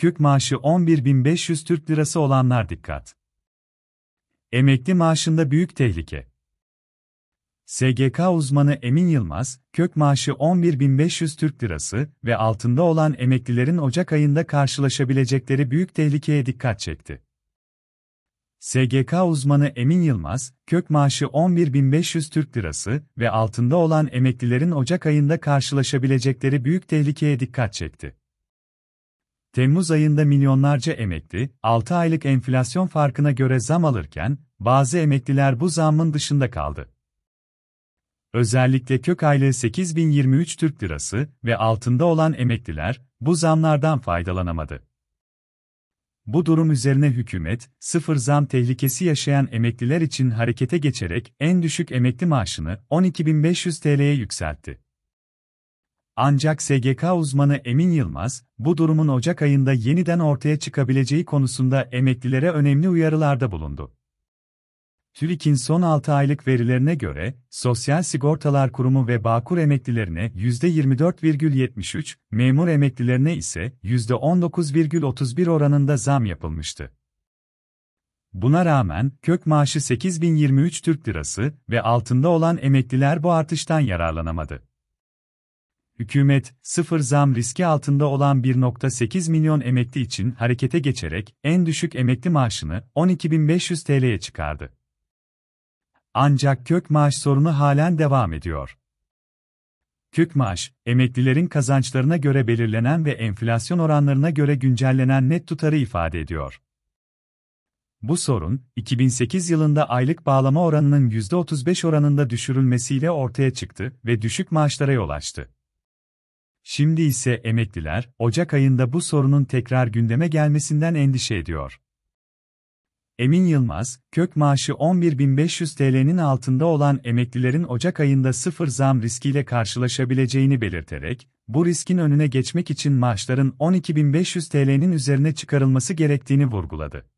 kök maaşı 11.500 Türk Lirası olanlar dikkat. Emekli maaşında büyük tehlike. SGK uzmanı Emin Yılmaz, kök maaşı 11.500 Türk Lirası ve altında olan emeklilerin Ocak ayında karşılaşabilecekleri büyük tehlikeye dikkat çekti. SGK uzmanı Emin Yılmaz, kök maaşı 11.500 Türk Lirası ve altında olan emeklilerin Ocak ayında karşılaşabilecekleri büyük tehlikeye dikkat çekti. Temmuz ayında milyonlarca emekli, 6 aylık enflasyon farkına göre zam alırken, bazı emekliler bu zamın dışında kaldı. Özellikle kök aylığı 8023 Türk Lirası ve altında olan emekliler, bu zamlardan faydalanamadı. Bu durum üzerine hükümet, sıfır zam tehlikesi yaşayan emekliler için harekete geçerek en düşük emekli maaşını 12.500 TL'ye yükseltti. Ancak SGK uzmanı Emin Yılmaz, bu durumun Ocak ayında yeniden ortaya çıkabileceği konusunda emeklilere önemli uyarılarda bulundu. TÜİK'in son 6 aylık verilerine göre, Sosyal Sigortalar Kurumu ve Bağkur emeklilerine %24,73, memur emeklilerine ise %19,31 oranında zam yapılmıştı. Buna rağmen, kök maaşı 8023 Türk Lirası ve altında olan emekliler bu artıştan yararlanamadı hükümet, sıfır zam riski altında olan 1.8 milyon emekli için harekete geçerek en düşük emekli maaşını 12.500 TL'ye çıkardı. Ancak kök maaş sorunu halen devam ediyor. Kök maaş, emeklilerin kazançlarına göre belirlenen ve enflasyon oranlarına göre güncellenen net tutarı ifade ediyor. Bu sorun, 2008 yılında aylık bağlama oranının %35 oranında düşürülmesiyle ortaya çıktı ve düşük maaşlara yol açtı. Şimdi ise emekliler, Ocak ayında bu sorunun tekrar gündeme gelmesinden endişe ediyor. Emin Yılmaz, kök maaşı 11.500 TL'nin altında olan emeklilerin Ocak ayında sıfır zam riskiyle karşılaşabileceğini belirterek, bu riskin önüne geçmek için maaşların 12.500 TL'nin üzerine çıkarılması gerektiğini vurguladı.